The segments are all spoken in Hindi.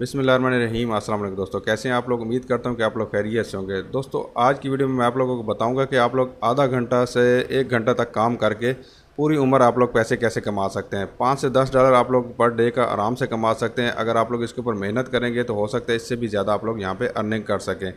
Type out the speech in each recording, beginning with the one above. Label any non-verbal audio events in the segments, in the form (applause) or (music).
बिसमान रहीम अस्सलाम वालेकुम दोस्तों कैसे हैं आप लोग उम्मीद करता हूं कि आप लोग खैरियत से होंगे दोस्तों आज की वीडियो में मैं आप लोगों को बताऊंगा कि आप लोग आधा घंटा से एक घंटा तक काम करके पूरी उम्र आप लोग पैसे कैसे कमा सकते हैं पाँच से दस डॉलर आप लोग पर डे का आराम से कमा सकते हैं अगर आप लोग इसके ऊपर मेहनत करेंगे तो हो सकता है इससे भी ज़्यादा आप लोग यहाँ पे अर्निंग कर सकें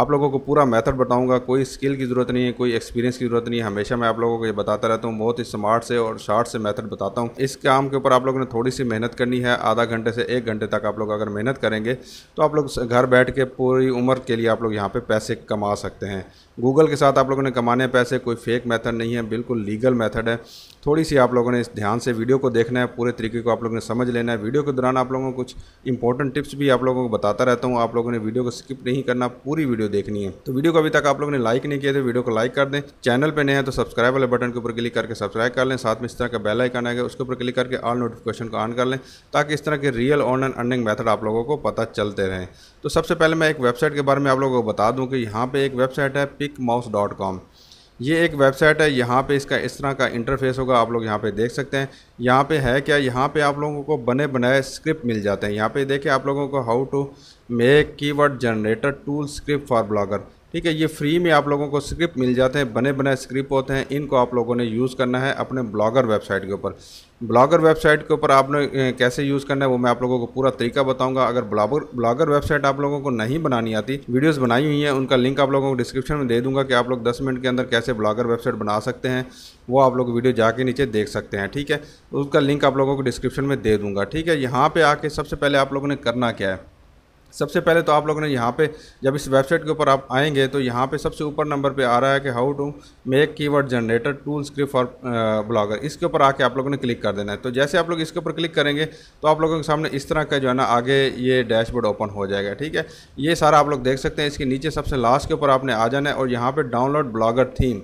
आप लोगों को पूरा मेथड बताऊंगा कोई स्किल की ज़रूरत नहीं है कोई एक्सपीरियंस की ज़रूरत नहीं है हमेशा मैं आप लोगों को ये बताता रहता हूँ बहुत ही स्मार्ट से और शार्ट से मैथड बताता हूँ इस काम के ऊपर आप लोगों ने थोड़ी सी मेहनत करनी है आधा घंटे से एक घंटे तक आप लोग अगर मेहनत करेंगे तो आप लोग घर बैठ के पूरी उम्र के लिए आप लोग यहाँ पर पैसे कमा सकते हैं गूगल के साथ आप लोगों ने कमाने पैसे कोई फेक मैथड नहीं है बिल्कुल लीगल मैथड है थोड़ी सी आप लोगों ने इस ध्यान से वीडियो को देखना है पूरे तरीके को आप लोगों ने समझ लेना है वीडियो के दौरान आप लोगों को कुछ इंपॉर्टेंट टिप्स भी आप लोगों को बताता रहता हूँ आप लोगों ने वीडियो को स्किप नहीं करना पूरी वीडियो देखनी है तो वीडियो को अभी तक आप लोगों ने लाइक नहीं किया तो वीडियो को लाइक कर दें चैनल पर नए हैं तो सब्सक्राइब वाले बटन के ऊपर क्लिक करके सब्सक्राइब कर लें साथ में इस तरह का बेलाइकन आइकन आएगा उसके ऊपर क्लिक करके ऑल नोटिफिकेशन को ऑन कर लें ताकि इस तरह के रियल ऑनलाइन अर्निंग मैथड आप लोगों को पता चलते रहें तो सबसे पहले मैं एक वेबसाइट के बारे में आप लोगों को बता दूँ कि यहाँ पर एक वेबसाइट है पिक माउस डॉट कॉम ये एक वेबसाइट है यहाँ पे इसका इस तरह का इंटरफेस होगा आप लोग यहाँ पे देख सकते हैं यहाँ पे है क्या यहाँ पे आप लोगों को बने बनाए स्क्रिप्ट मिल जाते हैं यहाँ पे देखिए आप लोगों को how to make keyword generator tool script for Blogger ठीक है ये फ्री में आप लोगों को स्क्रिप्ट मिल जाते हैं बने बने स्क्रिप्ट होते हैं इनको आप लोगों ने यूज़ करना है अपने ब्लॉगर वेबसाइट के ऊपर ब्लॉगर वेबसाइट के ऊपर आपने कैसे यूज़ करना है वो मैं आप लोगों को पूरा तरीका बताऊंगा अगर ब्लॉगर ब्लॉगर वेबसाइट आप लोगों को नहीं बनानी आती वीडियोस बनाई हुई हैं उनका लिंक आप लोगों को डिस्क्रिप्शन में दे दूंगा कि आप लोग 10 मिनट के अंदर कैसे ब्लॉगर वेबसाइट बना सकते हैं वो आप लोग वीडियो जाके नीचे देख सकते हैं ठीक है उसका लिंक आप लोगों को डिस्क्रिप्शन में दे दूँगा ठीक है यहाँ पर आके सबसे पहले आप लोगों ने करना क्या है सबसे पहले तो आप लोगों ने यहाँ पे जब इस वेबसाइट के ऊपर आप आएंगे तो यहाँ पे सबसे ऊपर नंबर पे आ रहा है कि how to make keyword generator tool script for Blogger इसके ऊपर आके आप लोगों ने क्लिक कर देना है तो जैसे आप लोग इसके ऊपर क्लिक करेंगे तो आप लोगों के सामने इस तरह का जो है ना आगे ये डैशबोर्ड ओपन हो जाएगा ठीक है ये सारा आप लोग देख सकते हैं इसके नीचे सबसे लास्ट के ऊपर आपने आ जाना है और यहाँ पर डाउनलोड ब्लॉगर थीम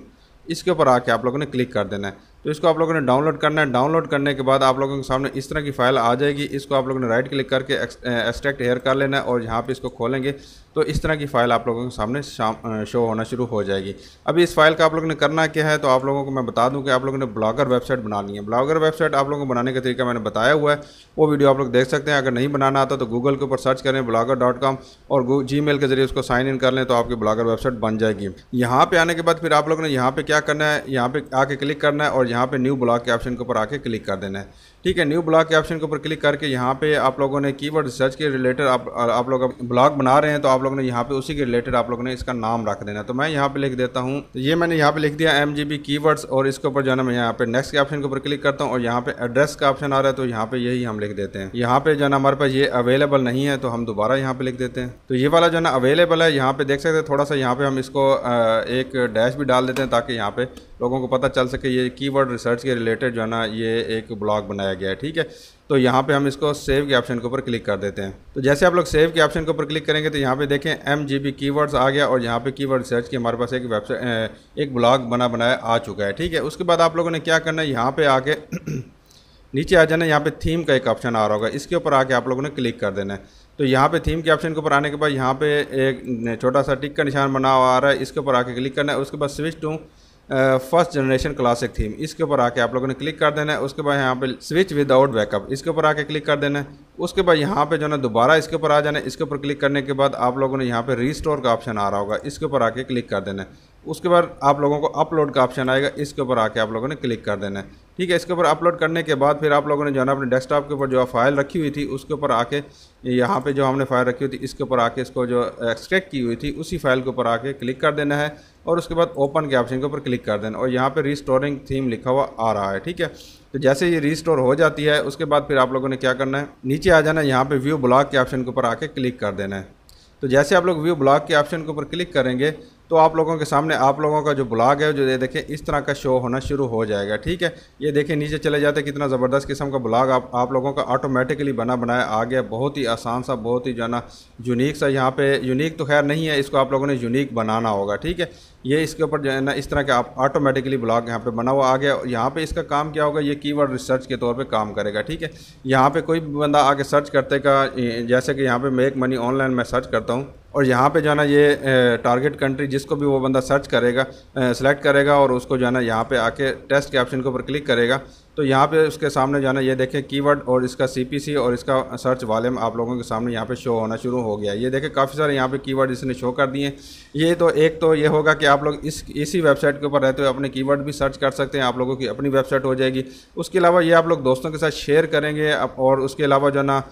इसके ऊपर आके आप लोगों ने क्लिक कर देना है तो इसको आप लोगों ने डाउनलोड करना है डाउनलोड करने के बाद आप लोगों के सामने इस तरह की फाइल आ जाएगी इसको आप लोगों ने राइट क्लिक करके एक्सट्रैक्ट हेयर कर लेना है और यहाँ पे इसको खोलेंगे तो इस तरह की फ़ाइल आप लोगों के सामने शाम शो होना शुरू हो जाएगी अभी इस फाइल का आप लोगों ने करना क्या है तो आप लोगों को मैं बता दूं कि आप लोगों ने ब्लॉगर वेबसाइट बनानी है ब्लॉगर वेबसाइट आप लोगों को बनाने का तरीका मैंने बताया हुआ है वो वीडियो आप लोग देख सकते हैं अगर नहीं बनाना आता तो गूगल के ऊपर सर्च करें ब्लागर और जी के ज़रिए उसको साइन इन कर लें तो आपकी ब्लागर वेबसाइट बन जाएगी यहाँ पर आने के बाद फिर आप लोगों ने यहाँ पर क्या करना है यहाँ पर आके क्लिक करना है और यहाँ पर न्यू ब्लॉग के ऑप्शन के ऊपर आके क्लिक कर देना है ठीक है न्यू ब्लॉग के ऑप्शन के ऊपर क्लिक करके यहाँ पे आप लोगों ने कीवर्ड सर्च के रिलेटेड आप आप लोग ब्लॉग बना रहे हैं तो आप लोगों ने यहाँ पे उसी के रिलेटेड आप लोगों ने इसका नाम रख देना तो मैं यहाँ पे लिख देता हूँ तो ये मैंने यहाँ पे लिख दिया एम कीवर्ड्स और इसके ऊपर जो है ना मैं यहाँ पे नेक्स्ट के ऑप्शन के ऊपर क्लिक करता हूँ और यहाँ पे एड्रेस का ऑप्शन आ रहा है तो यहाँ पे यही हम लिख देते हैं यहाँ पे जो है ना हमारे पास ये अवेलेबल नहीं है तो हम दोबारा यहाँ पे लिख देते हैं तो ये वाला जो है ना अवेलेबल है यहाँ पे देख सकते हैं थोड़ा सा यहाँ पे हम इसको एक डैश भी डाल देते हैं ताकि यहाँ पे लोगों को पता चल सके ये कीवर्ड रिसर्च के रिलेटेड जो है ना ये एक ब्लॉग बनाया गया है ठीक है तो यहाँ पे हम इसको सेव के ऑप्शन के ऊपर क्लिक कर देते हैं तो जैसे आप लोग सेव के ऑप्शन के ऊपर क्लिक करेंगे तो यहाँ पे देखें एम जी बी कीवर्ड्स आ गया और यहाँ पे कीवर्ड रिसर्च की हमारे पास एक वेबसाइट एक ब्लॉग बना बनाया आ चुका है ठीक है उसके बाद आप लोगों ने क्या करना है यहाँ पर आके (clears throat) नीचे आ जाना यहाँ पे थीम का एक ऑप्शन आ रहा होगा इसके ऊपर आके आप लोगों ने क्लिक कर देना है तो यहाँ पे थीम के ऑप्शन के ऊपर आने के बाद यहाँ पे एक छोटा सा टिक का निशान बना हुआ आ रहा है इसके ऊपर आके क्लिक करना है उसके बाद switch to first generation classic theme इसके ऊपर आके आप लोगों ने क्लिक कर देना है उसके बाद यहाँ पे स्विच विदाउट बैकअप इसके ऊपर आके क्लिक कर देना है उसके बाद यहाँ पे जो है दोबारा इसके ऊपर आ जाना है इसके ऊपर क्लिक करने के बाद आप लोगों ने यहाँ पे रीस्टोर का ऑप्शन आ रहा होगा इसके ऊपर आके क्लिक कर देना है उसके बाद आप लोगों को अपलोड का ऑप्शन आएगा इसके ऊपर आके आप लोगों ने क्लिक कर देना है ठीक है इसके ऊपर अपलोड करने के बाद फिर आप लोगों ने जो है अपने डेस्कटॉप के ऊपर जो फाइल रखी हुई थी उसके ऊपर आके यहाँ पे जो हमने फाइल रखी हुई थी इसके ऊपर आके इसको जो एक्सट्रैक्ट की हुई थी उसी फाइल के ऊपर आके क्लिक कर देना है और उसके बाद ओपन के ऑप्शन के ऊपर क्लिक कर देना और यहाँ पर रिस्टोरिंग थीम लिखा हुआ आ रहा है ठीक है तो जैसे ये रिस्टोर हो जाती है उसके बाद फिर आप लोगों ने क्या करना है नीचे आ जाना है यहाँ पर व्यू ब्लॉक के ऑप्शन के ऊपर आके क्लिक कर देना है तो जैसे आप लोग व्यू ब्लॉक के ऑप्शन के ऊपर क्लिक करेंगे तो आप लोगों के सामने आप लोगों का जो ब्लॉग है जो ये देखें इस तरह का शो होना शुरू हो जाएगा ठीक है ये देखें नीचे चले जाते कितना ज़बरदस्त किस्म का ब्लॉग आप, आप लोगों का ऑटोमेटिकली बना बनाया आ गया बहुत ही आसान सा बहुत ही जाना यूनिक सा यहाँ पे यूनिक तो खैर नहीं है इसको आप लोगों ने यूनिक बनाना होगा ठीक है ये इसके ऊपर जो है ना इस तरह के आप ऑटोमेटिकली ब्लॉग यहाँ पे बना हुआ आ गया यहाँ पे इसका काम क्या होगा ये कीवर्ड रिसर्च के तौर पे काम करेगा ठीक है यहाँ पे कोई भी बंदा आके सर्च करते का जैसे कि यहाँ पे मेक मनी ऑनलाइन मैं सर्च करता हूँ और यहाँ पे जो है ना ये टारगेट कंट्री जिसको भी वो बंदा सर्च करेगा सेलेक्ट करेगा और उसको जो है ना यहाँ पे आके टेस्ट के ऑप्शन के ऊपर क्लिक करेगा तो यहाँ पे उसके सामने जो है ना ये देखें कीवर्ड और इसका सीपीसी और इसका सर्च वॉल्यूम आप लोगों के सामने यहाँ पे शो होना शुरू हो गया ये देखें काफ़ी सारे यहाँ पे कीवर्ड इसने शो कर दिए ये तो एक तो ये होगा कि आप लोग इस इसी वेबसाइट के ऊपर रहते हुए अपने कीवर्ड भी सर्च कर सकते हैं आप लोगों की अपनी वेबसाइट हो जाएगी उसके अलावा ये आप लोग दोस्तों के साथ शेयर करेंगे और उसके अलावा जो है ना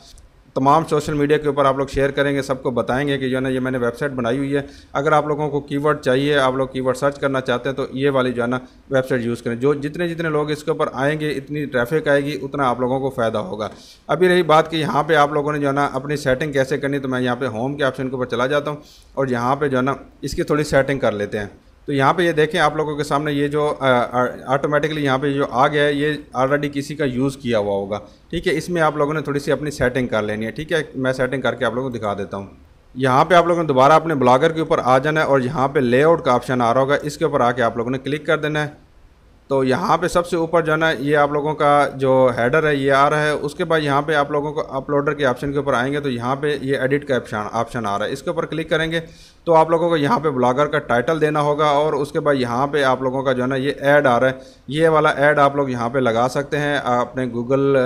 तमाम सोशल मीडिया के ऊपर आप लोग शेयर करेंगे सबको बताएंगे कि जो है ना ये मैंने वेबसाइट बनाई हुई है अगर आप लोगों को कीवर्ड चाहिए आप लोग कीवर्ड सर्च करना चाहते हैं तो ये वाली जो है ना वेबसाइट यूज़ करें जो जितने जितने लोग इसके ऊपर आएंगे इतनी ट्रैफिक आएगी उतना आप लोगों को फ़ायदा होगा अभी रही बात कि यहाँ पर आप लोगों ने जो है ना अपनी सेटिंग कैसे करनी तो मैं यहाँ पर होम के ऑप्शन के ऊपर चला जाता हूँ और यहाँ पर जो है ना इसकी थोड़ी सेटिंग कर लेते हैं तो यहाँ पे ये देखें आप लोगों के सामने ये जो ऑटोमेटिकली यहाँ पे जो आ गया है ये ऑलरेडी किसी का यूज़ किया हुआ होगा ठीक है इसमें आप लोगों ने थोड़ी सी अपनी सेटिंग कर लेनी है ठीक है मैं सेटिंग करके आप लोगों को दिखा देता हूँ यहाँ पे आप लोगों ने दोबारा अपने ब्लॉगर के ऊपर आ जाना है और यहाँ पे लेआउट का ऑप्शन आ रहा होगा इसके ऊपर आके आप लोगों ने क्लिक कर देना है तो यहाँ पे सबसे ऊपर जो है ना ये आप लोगों का जो हैडर है ये आ रहा है उसके बाद यहाँ पे आप लोगों को अपलोडर के ऑप्शन के ऊपर आएंगे तो यहाँ पे ये एडिट का ऑप्शन ऑप्शन आ रहा है इसके ऊपर क्लिक करेंगे तो आप लोगों को यहाँ पे ब्लॉगर का टाइटल देना होगा और उसके बाद यहाँ पे आप लोगों का जो है ना ये ऐड आ रहा है ये वाला ऐड आप लोग यहाँ पर लगा सकते हैं अपने गूगल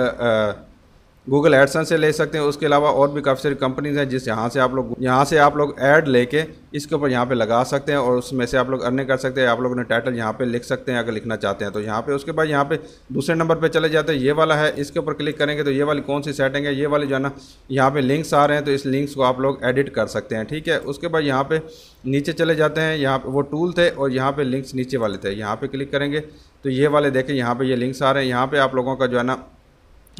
गूगल एडसन से ले सकते हैं उसके अलावा और भी काफ़ी सारी कंपनीज हैं जिस यहाँ से आप लोग यहाँ से आप लोग ऐड लेके इसके ऊपर यहाँ पे लगा सकते हैं और उसमें से आप लोग अर्निंग कर सकते हैं आप लोग अपने टाइटल यहाँ पे लिख सकते हैं अगर लिखना चाहते हैं तो यहाँ पे उसके बाद यहाँ पे दूसरे नंबर पर चले जाते हैं ये वाला है इसके ऊपर क्लिक करेंगे तो ये वाली कौन सी सेटिंग है ये वाली जो है ना यहाँ पर लिंक्स आ रहे हैं तो इस लिंक्स को आप लोग एडिट कर सकते हैं ठीक है उसके बाद यहाँ पर नीचे चले जाते हैं यहाँ पर वो टूल थे और यहाँ पर लिंक्स नीचे वाले थे यहाँ पर क्लिक करेंगे तो ये वाले देखें यहाँ पर ये लिंक्स आ रहे हैं यहाँ पर आप लोगों का जो है ना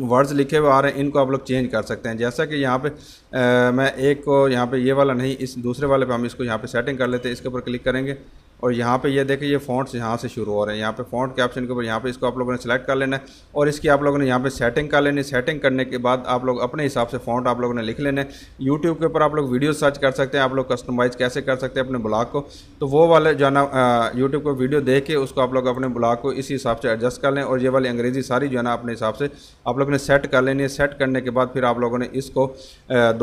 वर्ड्स लिखे हुए आ रहे हैं इनको आप लोग चेंज कर सकते हैं जैसा कि यहाँ पे आ, मैं एक को यहाँ पे ये वाला नहीं इस दूसरे वाले पे हम इसको यहाँ पे सेटिंग कर लेते हैं इसके ऊपर क्लिक करेंगे और यहाँ पे ये यह देखिए ये फॉन्ट्स यहाँ से शुरू हो रहे हैं यहाँ पे फॉन्ट के ऑप्शन के ऊपर यहाँ पे इसको आप लोगों ने सेलेक्ट कर लेना है और इसकी आप लोगों ने यहाँ पे सेटिंग कर लेनी सेटिंग करने के बाद आप लोग अपने हिसाब से फॉन्ट आप लोगों ने लिख लेना है यूट्यूब के ऊपर आप लोग वीडियो सर्च कर सकते हैं आप लोग कस्टमाइज़ कैसे कर सकते हैं अपने ब्लॉग को तो वो वाले जो है ना यूट्यूब को वीडियो देख के उसको आप लोग अपने ब्लॉग को इसी हिसाब से एडजस्ट कर लें और ये वाली अंग्रेज़ी सारी जो है ना अपने हिसाब से आप लोगों ने सेट कर लेनी है सेट करने के बाद फिर आप लोगों ने इसको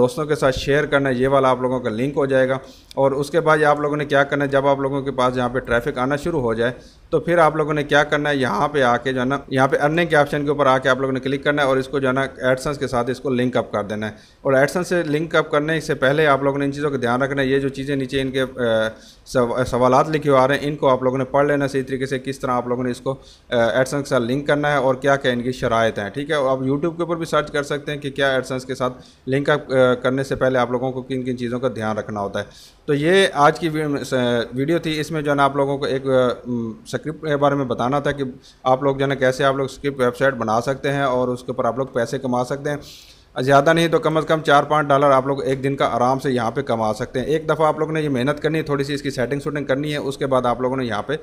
दोस्तों के साथ शेयर करना है ये वाला आप लोगों का लिंक हो जाएगा और उसके बाद आप लोगों ने क्या करना है जब आप लोगों के पास पास जहाँ पे ट्रैफिक आना शुरू हो जाए तो फिर आप लोगों ने क्या करना है यहाँ पे आके जो है ना यहाँ पे अर्निंग के ऑप्शन के ऊपर आके आप लोगों ने क्लिक करना है और इसको जो है ना एडसन्स के साथ इसको लिंक अप कर देना है और एडसन से लिंक अप करने से पहले आप लोगों ने इन चीज़ों का ध्यान रखना है ये जो चीज़ें नीचे इनके सवाल लिखे आ रहे हैं इनको आप लोगों ने पढ़ लेना सही तरीके से किस तरह आप लोगों ने इसको एडसन्स के साथ लिंक करना है और क्या क्या इनकी शरात हैं ठीक है आप यूट्यूब के ऊपर भी सर्च कर सकते हैं कि क्या एडसन्स के साथ लिंक अप करने से पहले आप लोगों को किन किन चीज़ों का ध्यान रखना होता है तो ये आज की वीडियो थी इसमें जो है ना आप लोगों को एक स्क्रिप्ट के बारे में बताना था कि आप लोग जो है कैसे आप लोग स्क्रिप्ट वेबसाइट बना सकते हैं और उसके ऊपर आप लोग पैसे कमा सकते हैं ज़्यादा नहीं तो कम से कम चार पाँच डॉलर आप लोग एक दिन का आराम से यहाँ पे कमा सकते हैं एक दफ़ा आप लोगों ने ये मेहनत करनी है थोड़ी सी इसकी सेटिंग शूटिंग करनी है उसके बाद आप लोगों ने यहाँ पे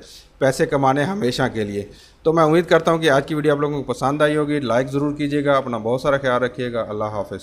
पैसे कमाने हमेशा के लिए तो मैं उम्मीद करता हूँ कि आज की वीडियो आप लोगों को पसंद आई होगी लाइक ज़रूर कीजिएगा अपना बहुत सारा ख्याल रखिएगा अल्लाह हाफ़